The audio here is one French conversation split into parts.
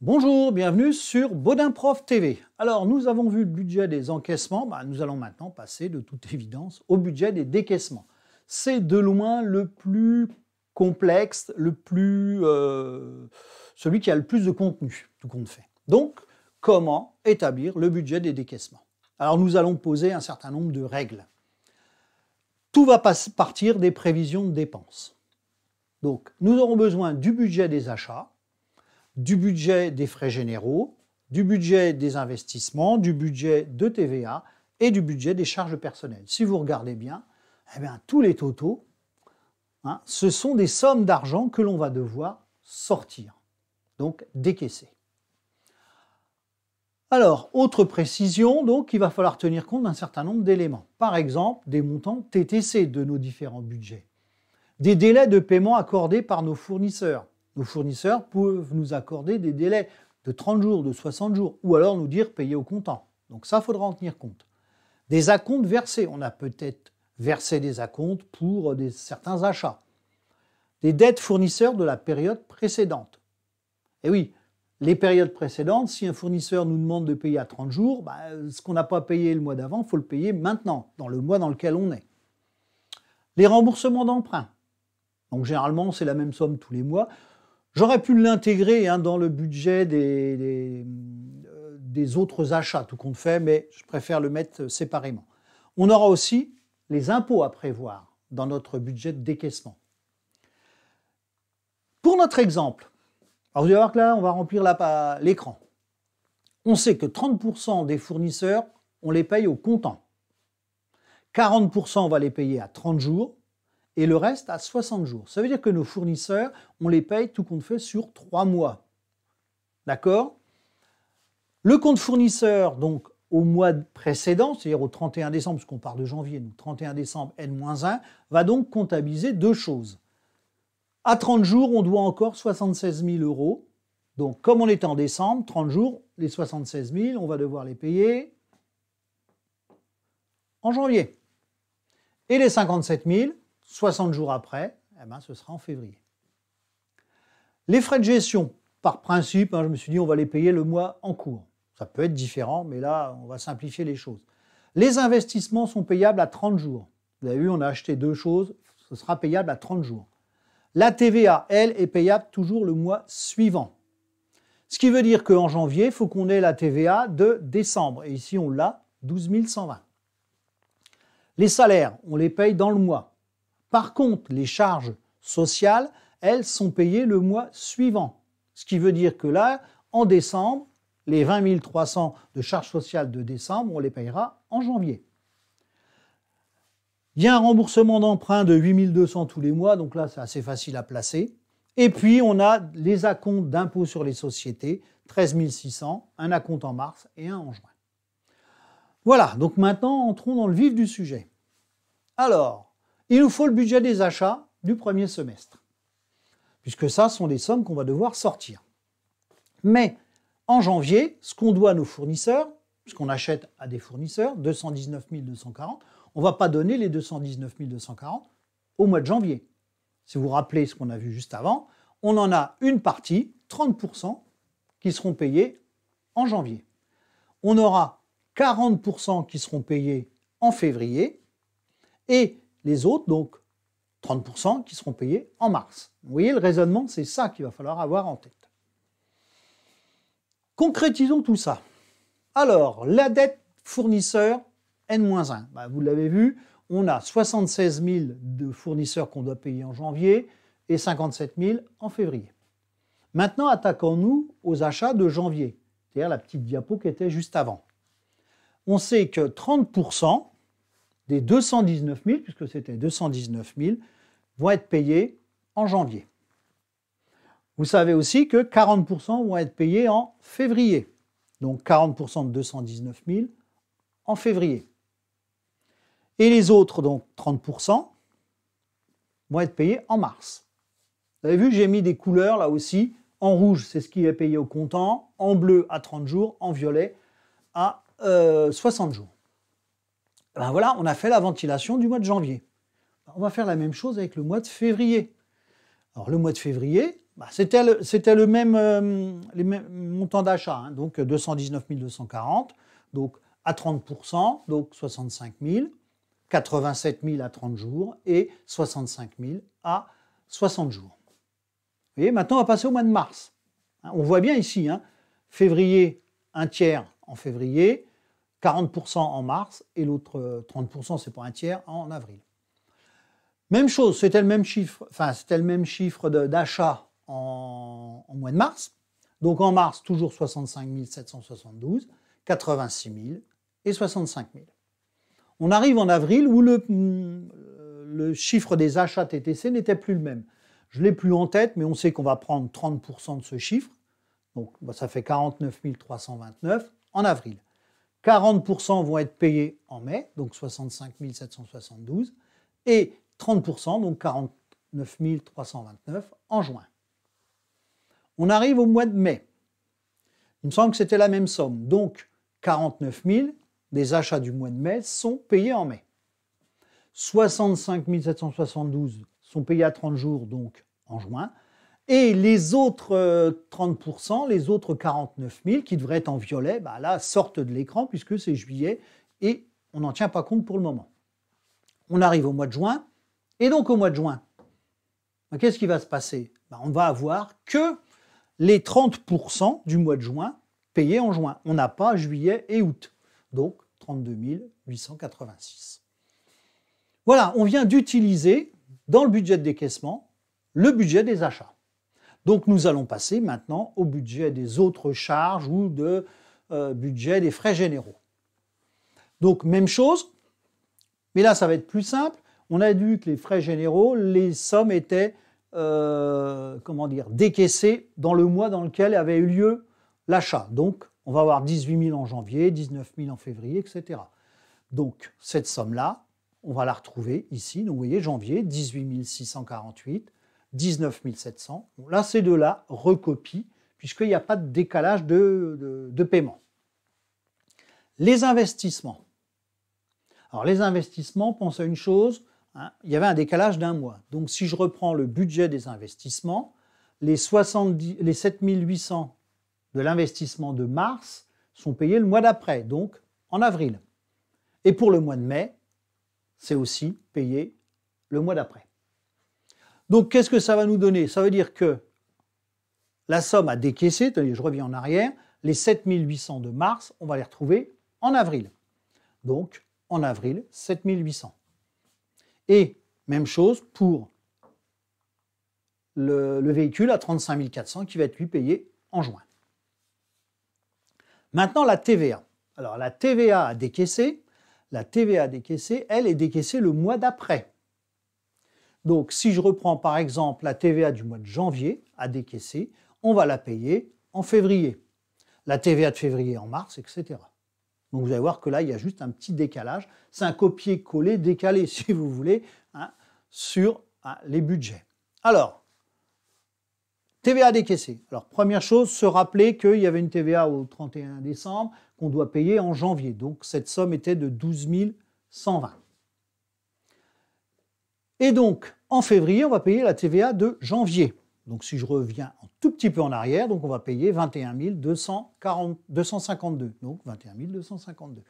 Bonjour, bienvenue sur Baudin Prof TV. Alors, nous avons vu le budget des encaissements, bah, nous allons maintenant passer de toute évidence au budget des décaissements. C'est de loin le plus complexe, le plus, euh, celui qui a le plus de contenu, tout compte fait. Donc, comment établir le budget des décaissements Alors, nous allons poser un certain nombre de règles. Tout va partir des prévisions de dépenses. Donc, nous aurons besoin du budget des achats, du budget des frais généraux, du budget des investissements, du budget de TVA et du budget des charges personnelles. Si vous regardez bien, eh bien tous les totaux, hein, ce sont des sommes d'argent que l'on va devoir sortir, donc décaisser. Alors, autre précision, donc il va falloir tenir compte d'un certain nombre d'éléments. Par exemple, des montants TTC de nos différents budgets, des délais de paiement accordés par nos fournisseurs, nos fournisseurs peuvent nous accorder des délais de 30 jours, de 60 jours, ou alors nous dire payer au comptant. Donc ça, il faudra en tenir compte. Des acomptes versés, on a peut-être versé des acomptes pour euh, certains achats. Des dettes fournisseurs de la période précédente. Et eh oui, les périodes précédentes, si un fournisseur nous demande de payer à 30 jours, bah, ce qu'on n'a pas payé le mois d'avant, il faut le payer maintenant, dans le mois dans lequel on est. Les remboursements d'emprunt. Donc généralement, c'est la même somme tous les mois. J'aurais pu l'intégrer hein, dans le budget euh, des, autres achats, tout compte fait, mais je préfère le mettre séparément. On aura aussi les impôts à prévoir dans notre budget de décaissement. Pour notre exemple, alors vous allez voir que là, on va remplir l'écran. On sait que 30% des fournisseurs, on les paye au comptant. 40% on va les payer à 30 jours et le reste à 60 jours. Ça veut dire que nos fournisseurs, on les paye tout compte fait sur 3 mois. D'accord Le compte fournisseur, donc au mois précédent, c'est-à-dire au 31 décembre, qu'on part de janvier, donc 31 décembre N-1, va donc comptabiliser deux choses. À 30 jours, on doit encore 76 000 euros. Donc, comme on est en décembre, 30 jours, les 76 000, on va devoir les payer en janvier. Et les 57 000, 60 jours après, eh ben, ce sera en février. Les frais de gestion, par principe, hein, je me suis dit on va les payer le mois en cours. Ça peut être différent, mais là, on va simplifier les choses. Les investissements sont payables à 30 jours. Vous avez vu, on a acheté deux choses, ce sera payable à 30 jours. La TVA, elle, est payable toujours le mois suivant. Ce qui veut dire qu'en janvier, il faut qu'on ait la TVA de décembre. Et ici, on l'a, 12 120. Les salaires, on les paye dans le mois. Par contre, les charges sociales, elles sont payées le mois suivant. Ce qui veut dire que là, en décembre, les 20 300 de charges sociales de décembre, on les payera en janvier. Il y a un remboursement d'emprunt de 8 200 tous les mois, donc là, c'est assez facile à placer. Et puis, on a les acomptes d'impôts sur les sociétés, 13 600, un acompte en mars et un en juin. Voilà, donc maintenant, entrons dans le vif du sujet. Alors, il nous faut le budget des achats du premier semestre, puisque ça sont des sommes qu'on va devoir sortir. Mais en janvier, ce qu'on doit à nos fournisseurs, ce qu'on achète à des fournisseurs, 219 240, on ne va pas donner les 219 240 au mois de janvier. Si vous vous rappelez ce qu'on a vu juste avant, on en a une partie, 30%, qui seront payés en janvier. On aura 40% qui seront payés en février et les autres, donc 30% qui seront payés en mars. Vous voyez, le raisonnement, c'est ça qu'il va falloir avoir en tête. Concrétisons tout ça. Alors, la dette fournisseur N-1. Bah, vous l'avez vu, on a 76 000 de fournisseurs qu'on doit payer en janvier et 57 000 en février. Maintenant, attaquons-nous aux achats de janvier, c'est-à-dire la petite diapo qui était juste avant. On sait que 30 des 219 000, puisque c'était 219 000, vont être payés en janvier. Vous savez aussi que 40% vont être payés en février. Donc 40% de 219 000 en février. Et les autres, donc 30%, vont être payés en mars. Vous avez vu, j'ai mis des couleurs là aussi. En rouge, c'est ce qui est payé au comptant. En bleu, à 30 jours. En violet, à 60 euh, jours. Ben voilà, on a fait la ventilation du mois de janvier. Ben, on va faire la même chose avec le mois de février. Alors le mois de février, ben, c'était le, même montant euh, les mêmes montants d'achat, hein. donc 219 240, donc à 30%, donc 65 000, 87 000 à 30 jours et 65 000 à 60 jours. Vous voyez, maintenant on va passer au mois de mars. Hein. on voit bien ici, hein, février, un tiers en février, 40% en mars et l'autre 30%, euh, c'est pour un tiers, en avril. Même chose, c'était le même chiffre, enfin le même chiffre d'achat en, mois de mars. Donc en mars, toujours 65 772, 86 000 et 65 000. On arrive en avril où le, hmm, chiffre des achats TTC n'était plus le même. Je ne l'ai plus en tête, mais on sait qu'on va prendre 30% de ce chiffre. Donc bah, ça fait 49 329 en avril. 40% vont être payés en mai, donc 65 772, et 30%, donc 49 329 en juin. On arrive au mois de mai. Il me semble que c'était la même somme. Donc 49 000 des achats du mois de mai sont payés en mai. 65 772 sont payés à 30 jours, donc en juin, et les autres 30%, euh, les autres 49 000 qui devraient être en violet, bah là, sortent de l'écran puisque c'est juillet et on n'en tient pas compte pour le moment. On arrive au mois de juin. Et donc au mois de juin, bah, qu'est-ce qui va se passer bah, On va avoir que les 30% du mois de juin payés en juin. On n'a pas juillet et août. Donc 32 886. Voilà, on vient d'utiliser dans le budget de décaissement le budget des achats. Donc nous allons passer maintenant au budget des autres charges ou de euh, budget des frais généraux. Donc même chose, mais là ça va être plus simple. On a vu que les frais généraux, les sommes étaient euh, comment dire, décaissées dans le mois dans lequel avait eu lieu l'achat. Donc on va avoir 18 000 en janvier, 19 000 en février, etc. Donc cette somme-là, on va la retrouver ici. Donc vous voyez, janvier, 18 648. 19 700. là, c'est de là recopie, puisqu'il n'y a pas de décalage de, paiement. Les investissements. Alors, les investissements, pensent à une chose, hein, il y avait un décalage d'un mois. Donc, si je reprends le budget des investissements, les, 70, les 7800 de l'investissement de mars sont payés le mois d'après, donc en avril. Et pour le mois de mai, c'est aussi payé le mois d'après. Donc qu'est-ce que ça va nous donner Ça veut dire que la somme à décaisser, je reviens en arrière, les 7800 de mars, on va les retrouver en avril. Donc en avril, 7800. Et même chose pour le, véhicule à 35 400 qui va être lui payé en juin. Maintenant la TVA. Alors la TVA à décaisser, la TVA décaissé, elle est décaissée le mois d'après. Donc, si je reprends par exemple la TVA du mois de janvier à décaisser, on va la payer en février. La TVA de février en mars, etc. Donc, vous allez voir que là, il y a juste un petit décalage. C'est un copier-coller décalé, si vous voulez, hein, sur hein, les budgets. Alors, TVA décaissée. Alors, première chose, se rappeler qu'il y avait une TVA au 31 décembre qu'on doit payer en janvier. Donc, cette somme était de 12 120. Et donc, en février, on va payer la TVA de janvier. Donc si je reviens un tout petit peu en arrière, donc on va payer 21 252. Donc 21 252.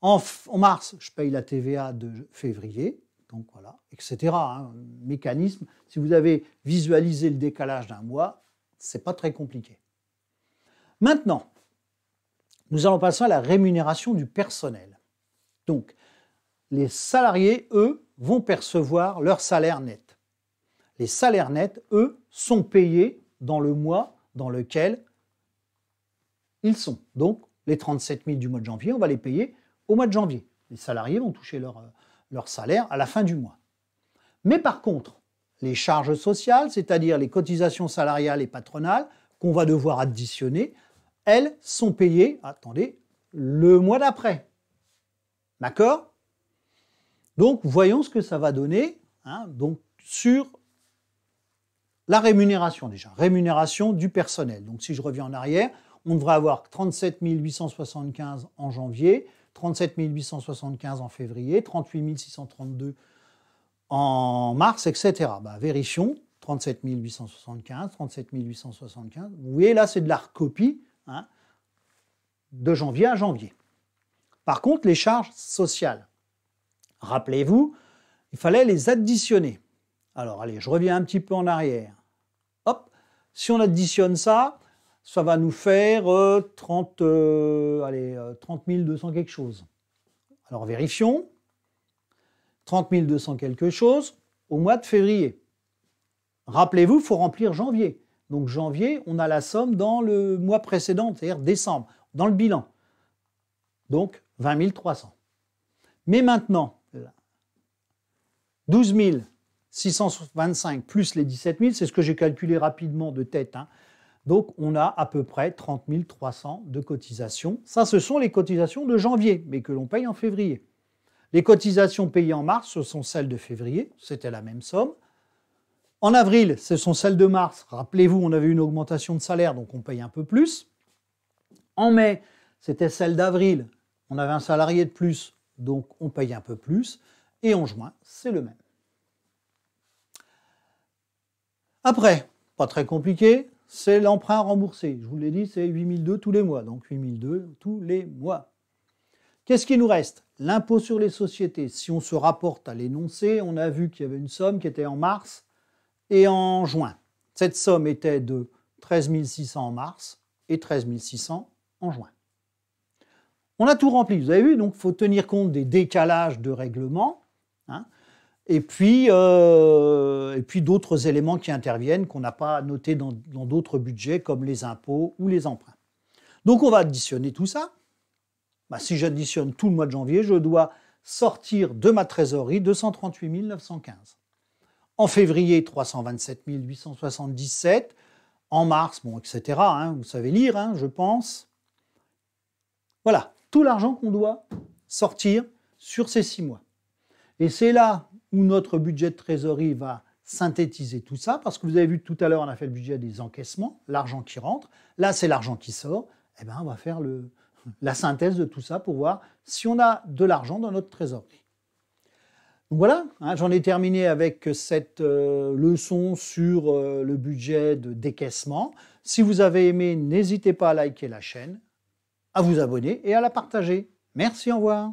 En, mars, je paye la TVA de février, donc voilà, etc. Hein. mécanisme. Si vous avez visualisé le décalage d'un mois, c'est pas très compliqué. Maintenant, nous allons passer à la rémunération du personnel. Donc, les salariés, eux, vont percevoir leur salaire net. Les salaires nets, eux, sont payés dans le mois dans lequel ils sont. Donc, les 37 000 du mois de janvier, on va les payer au mois de janvier. Les salariés vont toucher leur, euh, leur salaire à la fin du mois. Mais par contre, les charges sociales, c'est-à-dire les cotisations salariales et patronales qu'on va devoir additionner, elles sont payées, attendez, le mois d'après. D'accord donc, voyons ce que ça va donner hein, donc, sur la rémunération déjà, rémunération du personnel. Donc, si je reviens en arrière, on devrait avoir 37 875 en janvier, 37 875 en février, 38 632 en mars, etc. Bah, vérifions, 37 875, 37 875. Vous voyez, là, c'est de la recopie hein, de janvier à janvier. Par contre, les charges sociales, Rappelez-vous, il fallait les additionner. Alors allez, je reviens un petit peu en arrière. Hop, si on additionne ça, ça va nous faire 30, euh, euh, allez, 30 euh, 200 quelque chose. Alors vérifions. 30 200 quelque chose au mois de février. Rappelez-vous, il faut remplir janvier. Donc janvier, on a la somme dans le mois précédent, c'est-à-dire décembre, dans le bilan. Donc 20 300. Mais maintenant, 12 625 plus les 17 000, c'est ce que j'ai calculé rapidement de tête. Hein. Donc, on a à peu près 30 300 de cotisations. Ça, ce sont les cotisations de janvier, mais que l'on paye en février. Les cotisations payées en mars, ce sont celles de février, c'était la même somme. En avril, ce sont celles de mars. Rappelez-vous, on avait une augmentation de salaire, donc on paye un peu plus. En mai, c'était celle d'avril. On avait un salarié de plus, donc on paye un peu plus. Et en juin, c'est le même. Après, pas très compliqué, c'est l'emprunt remboursé. Je vous l'ai dit, c'est 8002 tous les mois, donc 8002 tous les mois. Qu'est-ce qui nous reste L'impôt sur les sociétés. Si on se rapporte à l'énoncé, on a vu qu'il y avait une somme qui était en mars et en juin. Cette somme était de 13 600 en mars et 13 600 en juin. On a tout rempli, vous avez vu, donc il faut tenir compte des décalages de règlement. Hein et puis, euh, et puis d'autres éléments qui interviennent qu'on n'a pas notés dans d'autres budgets comme les impôts ou les emprunts. Donc on va additionner tout ça. Bah, si j'additionne tout le mois de janvier, je dois sortir de ma trésorerie 238 915. En février, 327 877. En mars, bon, etc. Hein, vous savez lire, hein, je pense. Voilà, tout l'argent qu'on doit sortir sur ces six mois. Et c'est là où notre budget de trésorerie va synthétiser tout ça, parce que vous avez vu tout à l'heure, on a fait le budget des encaissements, l'argent qui rentre, là c'est l'argent qui sort, et eh bien on va faire le, la synthèse de tout ça pour voir si on a de l'argent dans notre trésorerie. Donc voilà, hein, j'en ai terminé avec cette euh, leçon sur euh, le budget de décaissement. Si vous avez aimé, n'hésitez pas à liker la chaîne, à vous abonner et à la partager. Merci, au revoir.